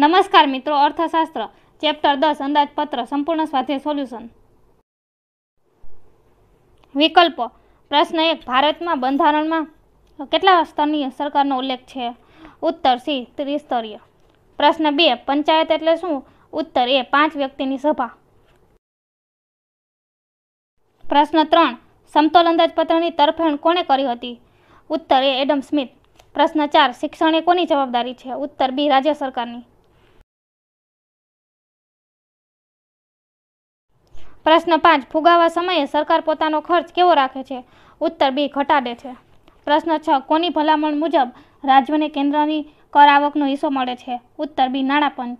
નમસ્કાર મિત્રો અર્થશાસ્ત્ર ચેપ્ટર દસ અંદાજપત્ર સંપૂર્ણ સ્વાધ્યાય સોલ્યુશન વિકલ્પો પ્રશ્ન એક ભારતમાં બંધારણમાં કેટલા સ્તરની સરકારનો ઉલ્લેખ છે ઉત્તર સી ત્રિસ્તરીય પ્રશ્ન બે પંચાયત એટલે શું ઉત્તર એ પાંચ વ્યક્તિની સભા પ્રશ્ન ત્રણ સમતોલ અંદાજપત્રની તરફેણ કોણે કરી હતી ઉત્તર એ એડમ સ્મિથ પ્રશ્ન ચાર શિક્ષણ એ કોની જવાબદારી છે ઉત્તર બી રાજ્ય સરકારની પ્રશ્ન પાંચ ફુગાવા સમયે સરકાર પોતાનો ખર્ચ કેવો રાખે છે ઉત્તર બી ઘટાડે છે પ્રશ્ન છ કોની ભલામણ મુજબ રાજ્યને કેન્દ્રની કર આવકનો હિસ્સો મળે છે ઉત્તર બી નાણાપંચ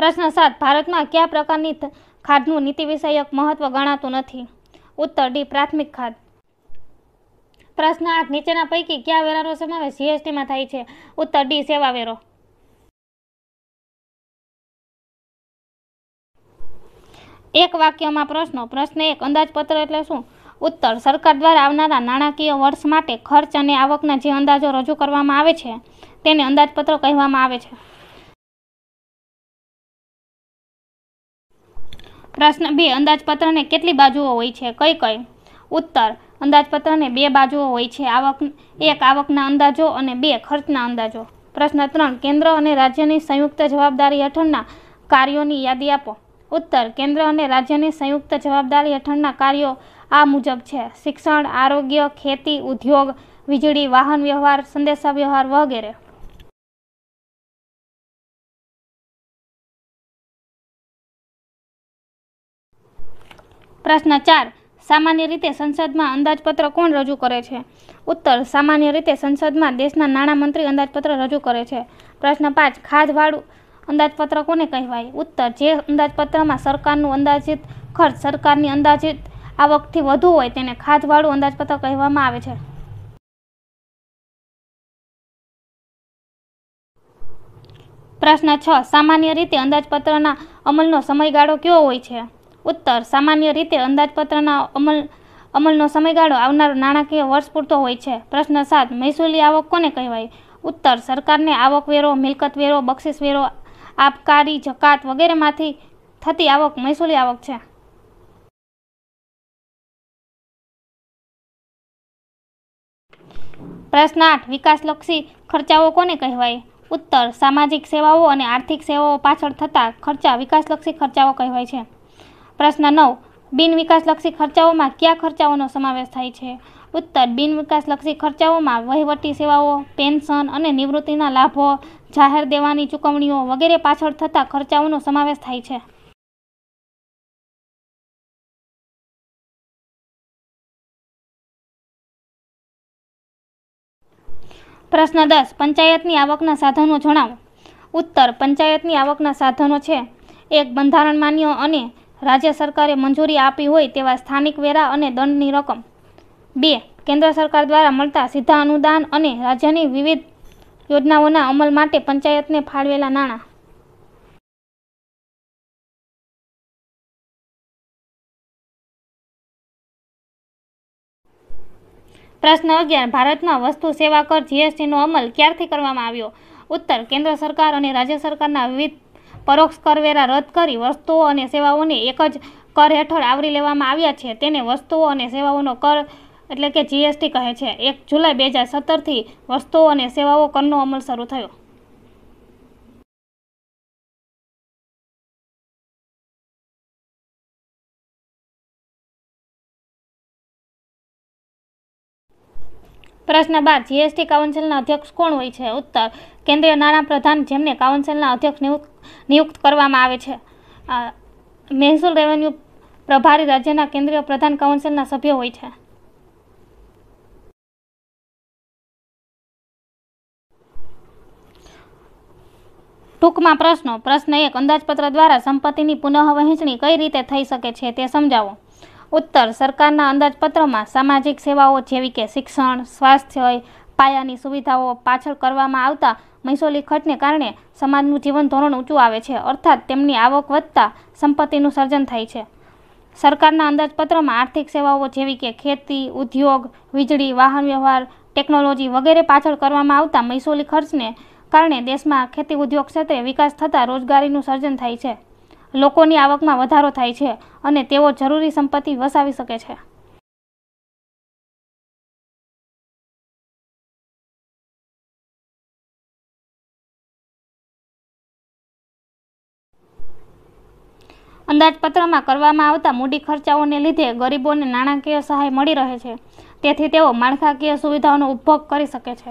પ્રશ્ન સાત ભારતમાં કયા પ્રકારની ખાદનું નીતિ વિષયક મહત્વ ગણાતું નથી ઉત્તર ડી પ્રાથમિક ખાદ પ્રશ્ન આઠ નીચેના પૈકી કયા વેરાનો સમાવેશ જીએસટીમાં થાય છે ઉત્તર ડી સેવા વેરો એક વાક્યમાં પ્રશ્નો પ્રશ્ન એક અંદાજપત્ર એટલે શું ઉત્તર સરકાર દ્વારા આવનારા નાણાકીય વર્ષ માટે ખર્ચ અને આવકના જે અંદાજો રજૂ કરવામાં આવે છે તેને અંદાજપત્ર કહેવામાં આવે છે પ્રશ્ન બે અંદાજપત્રને કેટલી બાજુઓ હોય છે કઈ કઈ ઉત્તર અંદાજપત્રને બે બાજુઓ હોય છે આવક એક આવકના અંદાજો અને બે ખર્ચના અંદાજો પ્રશ્ન ત્રણ કેન્દ્ર અને રાજ્યની સંયુક્ત જવાબદારી હેઠળના કાર્યોની યાદી આપો ઉત્તર કેન્દ્ર અને રાજ્યની સંયુક્ત જવાબદારી હેઠળના કાર્યો આ મુજબ છે શિક્ષણ આરોગ્ય ખેતી ઉદ્યોગ વીજળી વાહન વ્યવહાર સંદેશાવ્યવહાર વગેરે પ્રશ્ન ચાર સામાન્ય રીતે સંસદમાં અંદાજપત્ર કોણ રજૂ કરે છે ઉત્તર સામાન્ય રીતે સંસદમાં દેશના નાણામંત્રી અંદાજપત્ર રજૂ કરે છે પ્રશ્ન પાંચ ખાધવાળું અંદાજપત્ર કોને કહેવાય ઉત્તર જે અંદાજપત્રમાં સરકારનું અંદાજિત ખર્ચ સરકારની અંદાજિત આવકથી વધુ હોય તેને ખાધવાળું અંદાજપત્ર કહેવામાં આવે છે પ્રશ્ન છ સામાન્ય રીતે અંદાજપત્રના અમલનો સમયગાળો કયો હોય છે ઉત્તર સામાન્ય રીતે અંદાજપત્રના અમલ અમલનો સમયગાળો આવનાર નાણાકીય વર્ષ પૂરતો હોય છે પ્રશ્ન સાત મહેસૂલી આવક કોને કહેવાય ઉત્તર સરકારને આવકવેરો મિલકતવેરો બક્ષિસવેરો આબકારી જકાત વગેરેમાંથી થતી આવક મહેસૂલી આવક છે પ્રશ્ન આઠ વિકાસલક્ષી ખર્ચાઓ કોને કહેવાય ઉત્તર સામાજિક સેવાઓ અને આર્થિક સેવાઓ પાછળ થતા ખર્ચા વિકાસલક્ષી ખર્ચાઓ કહેવાય છે પ્રશ્ન નવ બિન વિકાસલક્ષી ખર્ચાઓમાં કયા ખર્ચાઓનો સમાવેશ થાય છે ઉત્તર બિન વિકાસલક્ષી ખર્ચાઓમાં વહીવટી સેવાઓ પેન્શન અને નિવૃત્તિના લાભો જાહેર દેવાની ચૂકવણીઓ વગેરે પાછળ થતા ખર્ચાઓનો સમાવેશ થાય છે પ્રશ્ન દસ પંચાયતની આવકના સાધનો જણાવો ઉત્તર પંચાયતની આવકના સાધનો છે એક બંધારણ માન્ય અને રાજ્ય સરકારે મંજૂરી આપી હોય તેવા સ્થાનિક વેરા અને દંડની રકમ બે કેન્દ્ર સરકાર દ્વારા મળતા સીધા અનુદાન અને રાજ્યની વિવિધ યોજનાઓના અમલ માટે પંચાયતને ફાળવેલા નાણાં પ્રશ્ન અગિયાર ભારતમાં વસ્તુ સેવા કર જીએસટીનો અમલ ક્યારથી કરવામાં આવ્યો ઉત્તર કેન્દ્ર સરકાર અને રાજ્ય સરકારના વિવિધ પરોક્ષ કરવેરા રદ કરી વસ્તુઓ અને સેવાઓને એક જ કર હેઠળ આવરી લેવામાં આવ્યા છે તેને વસ્તુઓ અને સેવાઓનો કર એટલે કે જીએસટી કહે છે એક જુલાઈ બે હજાર સત્તરથી વસ્તુઓ અને સેવાઓ કરનો અમલ શરૂ થયો પ્રશ્ન બાર જીએસટી કાઉન્સિલના અધ્યક્ષ કોણ હોય છે ઉત્તર કેન્દ્રીય નાણાં પ્રધાન જેમને કાઉન્સિલના અધ્યક્ષ નિયુક્ત નિયુક્ત કરવામાં આવે છે મહેસૂલ રેવન્યુ પ્રભારી રાજ્યના કેન્દ્રીય પ્રધાન કાઉન્સિલના સભ્ય હોય છે ટૂંકમાં પ્રશ્નો પ્રશ્ન એક અંદાજપત્ર દ્વારા સંપત્તિની પુનઃવહેંચણી કઈ રીતે થઈ શકે છે તે સમજાવો ઉત્તર સરકારના અંદાજપત્રમાં સામાજિક સેવાઓ જેવી કે શિક્ષણ સ્વાસ્થ્ય પાયાની સુવિધાઓ પાછળ કરવામાં આવતા મૈસોલી ખર્ચને કારણે સમાજનું જીવન ધોરણ ઊંચું આવે છે અર્થાત તેમની આવક વધતા સંપત્તિનું સર્જન થાય છે સરકારના અંદાજપત્રમાં આર્થિક સેવાઓ જેવી કે ખેતી ઉદ્યોગ વીજળી વાહન વ્યવહાર ટેકનોલોજી વગેરે પાછળ કરવામાં આવતા મૈસોલી ખર્ચને કારણે દેશમાં ખેતી ઉદ્યોગ ક્ષેત્રે વિકાસ થતાં રોજગારીનું સર્જન થાય છે લોકોની આવકમાં વધારો થાય છે અને તેઓ જરૂરી સંપત્તિ વસાવી શકે છે અંદાજપત્રમાં કરવામાં આવતા મૂડી ખર્ચાઓને લીધે ગરીબોને નાણાકીય સહાય મળી રહે છે તેથી તેઓ માળખાકીય સુવિધાઓનો ઉપભોગ કરી શકે છે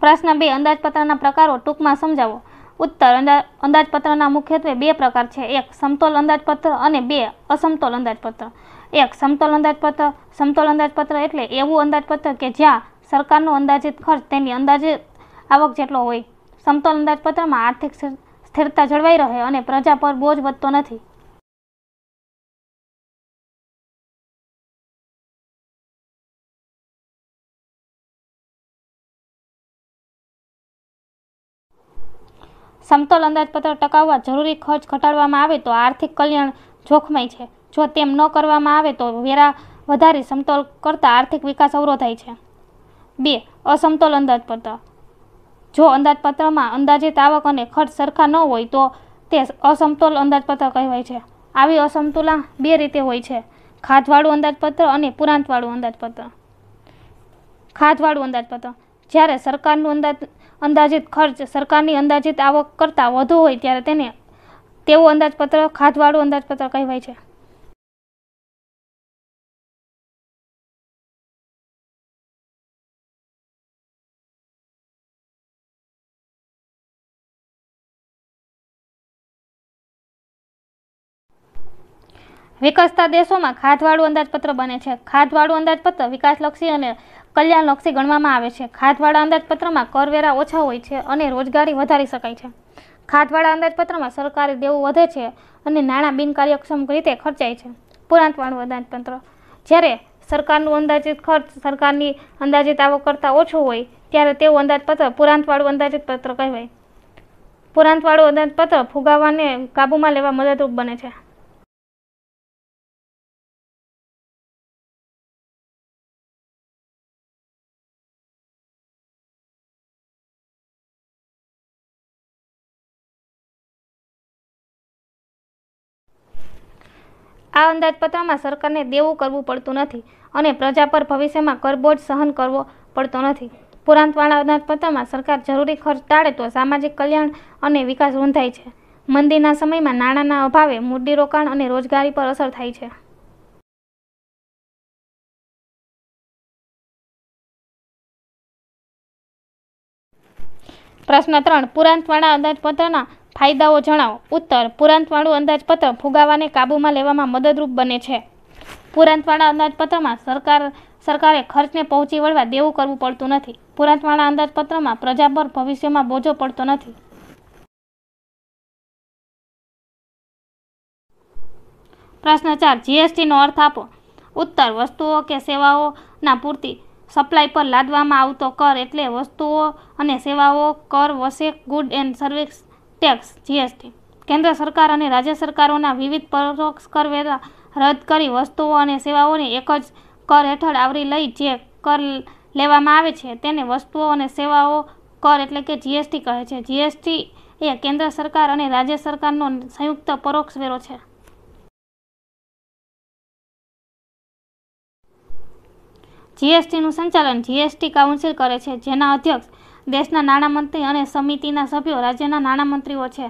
પ્રશ્ન બે અંદાજપત્રના પ્રકારો ટૂંકમાં સમજાવો ઉત્તર અંદાજપત્રના મુખ્યત્વે બે પ્રકાર છે એક સમતોલ અંદાજપત્ર અને બે અસમતોલ અંદાજપત્ર એક સમતોલ અંદાજપત્ર સમતોલ અંદાજપત્ર એટલે એવું અંદાજપત્ર કે જ્યાં સરકારનો અંદાજિત ખર્ચ તેની અંદાજિત આવક જેટલો હોય સમતોલ અંદાજપત્રમાં આર્થિક સ્થિરતા જળવાઈ રહે અને પ્રજા પર બોજ વધતો નથી સમતોલ અંદાજપત્ર ટકાવવા જરૂરી ખર્ચ ઘટાડવામાં આવે તો આર્થિક કલ્યાણ જોખમાય છે જો તેમ ન કરવામાં આવે તો વેરા વધારે સમતોલ કરતાં આર્થિક વિકાસ અવરોધાય છે બે અસમતોલ અંદાજપત્ર જો અંદાજપત્રમાં અંદાજિત આવક અને ખર્ચ સરખા ન હોય તો તે અસમતોલ અંદાજપત્ર કહેવાય છે આવી અસમતુલા બે રીતે હોય છે ખાધવાળું અંદાજપત્ર અને પુરાંતવાળું અંદાજપત્ર ખાધવાળું અંદાજપત્ર જ્યારે સરકારનું અંદાજ અંદાજિત ખર્ચ સરકારની અંદાજિત આવક કરતાં વધુ હોય ત્યારે તેને તેવું અંદાજપત્ર ખાધવાળું અંદાજપત્ર કહેવાય છે વિકસતા દેશોમાં ખાધવાળું અંદાજપત્ર બને છે ખાધવાળું અંદાજપત્ર વિકાસલક્ષી અને કલ્યાણલક્ષી ગણવામાં આવે છે ખાધવાળા અંદાજપત્રમાં કરવેરા ઓછા હોય છે અને રોજગારી વધારી શકાય છે ખાધવાળા અંદાજપત્રમાં સરકારી દેવું વધે છે અને નાણાં બિનકાર્યક્ષમ રીતે ખર્ચાય છે પુરાંતવાળું અંદાજપત્ર જ્યારે સરકારનું અંદાજિત ખર્ચ સરકારની અંદાજિત આવક કરતાં ઓછો હોય ત્યારે તેવું અંદાજપત્ર પુરાંતવાળું અંદાજિત પત્ર કહેવાય પુરાંતવાળું અંદાજપત્ર ફુગાવાને કાબૂમાં લેવા મદદરૂપ બને છે આ અંદાજપત્રમાં સરકારને દેવું કરવું પડતું નથી અને પ્રજા પર ભવિષ્યમાં કરબોજ સહન કરવો પડતો નથી પુરાંતવાળા અંદાજપત્રમાં સરકાર જરૂરી ખર્ચ ટાળે તો સામાજિક કલ્યાણ અને વિકાસ રૂંધાય છે મંદીના સમયમાં નાણાંના અભાવે મૂડીરોકાણ અને રોજગારી પર અસર થાય છે પ્રશ્ન ત્રણ પુરાંતવાળા અંદાજપત્રના ફાયદાઓ જણાવો ઉત્તર પુરાંતવાળું અંદાજપત્ર ફુગાવાને કાબૂમાં લેવામાં મદદરૂપ બને છે પુરાંતવાળા અંદાજપત્રમાં સરકાર સરકારે ખર્ચને પહોંચી વળવા દેવું કરવું પડતું નથી પુરાંતવાળા અંદાજપત્રમાં પ્રજા પર ભવિષ્યમાં બોજો પડતો નથી પ્રશ્ન ચાર જીએસટીનો અર્થ આપો ઉત્તર વસ્તુઓ કે સેવાઓના પૂરતી સપ્લાય પર લાદવામાં આવતો કર એટલે વસ્તુઓ અને સેવાઓ કર વસેક good and service tax GST કેન્દ્ર સરકાર અને રાજ્ય સરકારોના વિવિધ પરોક્ષ કરવેરા રદ કરી વસ્તુઓ અને સેવાઓને એક જ કર હેઠળ આવરી લઈ જે કર લેવામાં આવે છે તેને વસ્તુઓ અને સેવાઓ કર એટલે કે જીએસટી કહે છે જીએસટી એ કેન્દ્ર સરકાર અને રાજ્ય સરકારનો સંયુક્ત પરોક્ષ વેરો છે જીએસટીનું સંચાલન જીએસટી કાઉન્સિલ કરે છે જેના અધ્યક્ષ દેશના નાણામંત્રી અને સમિતિના સભ્યો રાજ્યના નાણામંત્રીઓ છે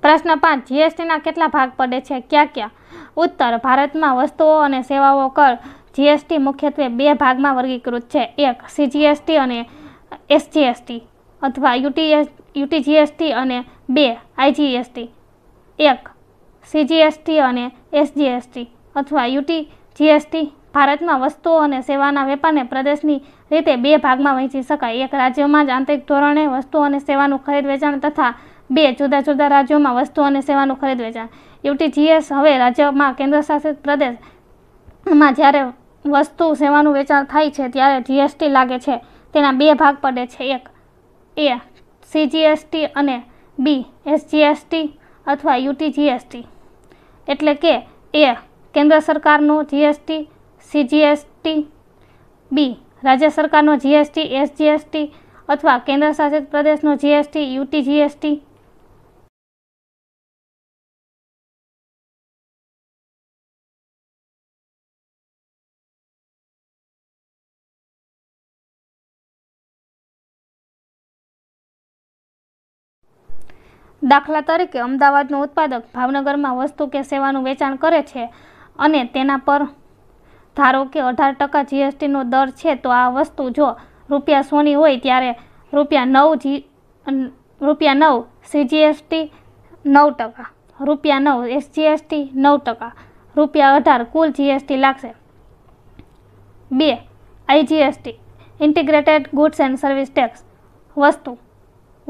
પ્રશ્ન પાંચ જીએસટીના કેટલા ભાગ પડે છે ક્યાં ક્યાં ઉત્તર ભારતમાં વસ્તુઓ અને સેવાઓ કર જીએસટી મુખ્યત્વે બે ભાગમાં વર્ગીકૃત છે એક સીજીએસટી અને એસજીએસટી અથવા યુટીએસ યુટીજીએસટી અને બે આઈજીએસટી એક સીજીએસટી અને એસજીએસટી અથવા યુટી જીએસટી ભારતમાં વસ્તુઓ અને સેવાના વેપારને પ્રદેશની રીતે બે ભાગમાં વહેંચી શકાય એક રાજ્યમાં જ આંતરિક ધોરણે વસ્તુઓ અને સેવાનું ખરીદ વેચાણ તથા બે જુદા જુદા રાજ્યોમાં વસ્તુઓ અને સેવાનું ખરીદ વેચાણ યુટીજીએસ હવે રાજ્યમાં કેન્દ્રશાસિત પ્રદેશમાં જ્યારે વસ્તુ સેવાનું વેચાણ થાય છે ત્યારે જીએસટી લાગે છે તેના બે ભાગ પડે છે એક એ સીજીએસટી અને બી એસજીએસટી અથવા યુટીજીએસટી એટલે કે એ કેન્દ્ર સરકારનું જીએસટી સીજીએસટી બી રાજ્ય સરકારનો જીએસટી એસજીએસટી અથવા કેન્દ્ર શાસિત પ્રદેશનો જીએસટી યુટી જીએસટી દાખલા તરીકે અમદાવાદનો ઉત્પાદક ભાવનગરમાં વસ્તુ કે સેવાનું વેચાણ કરે છે અને તેના પર ધારો કે અઢાર ટકા જીએસટીનો દર છે તો આ વસ્તુ જો રૂપિયા સોની હોય ત્યારે રૂપિયા નવ જી રૂપિયા નવ સીજીએસટી નવ ટકા રૂપિયા નવ એસજીએસટી નવ ટકા રૂપિયા અઢાર કુલ જીએસટી લાગશે બે IGST integrated goods and service tax વસ્તુ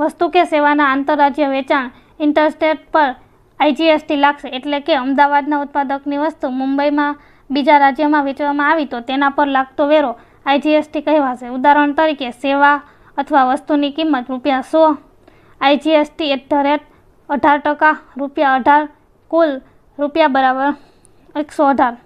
વસ્તુ કે સેવાના આંતરરાજ્ય વેચાણ ઇન્ટરસ્ટેટ પર આઈજીએસટી લાગશે એટલે કે અમદાવાદના ઉત્પાદકની વસ્તુ મુંબઈમાં બીજા રાજ્યમાં વેચવામાં આવી તો તેના પર લાગતો વેરો આઈજીએસટી કહેવાશે ઉદાહરણ તરીકે સેવા અથવા વસ્તુની કિંમત રૂપિયા સો આઈજીએસટી એટ ધ રેટ અઢાર ટકા રૂપિયા અઢાર કુલ રૂપિયા બરાબર એકસો અઢાર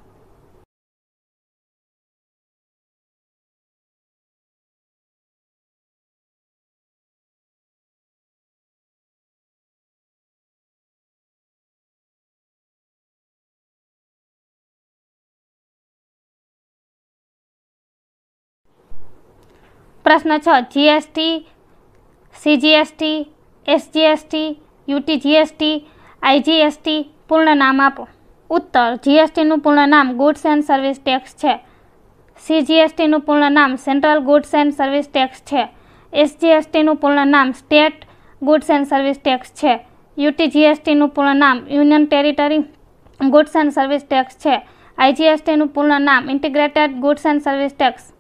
પ્રશ્ન છ GST CGST SGST UT GST IGST પૂર્ણ નામ આપો ઉત્તર જીએસટીનું પૂર્ણ નામ ગુડ્સ એન્ડ સર્વિસ ટેક્સ છે સીજીએસટીનું પૂર્ણ નામ central goods and service tax છે એસજીએસટીનું પૂર્ણ નામ state goods and service tax છે યુટી જીએસટીનું પૂર્ણ નામ union territory goods and service tax છે આઈજીએસટીનું પૂર્ણ નામ integrated goods and service tax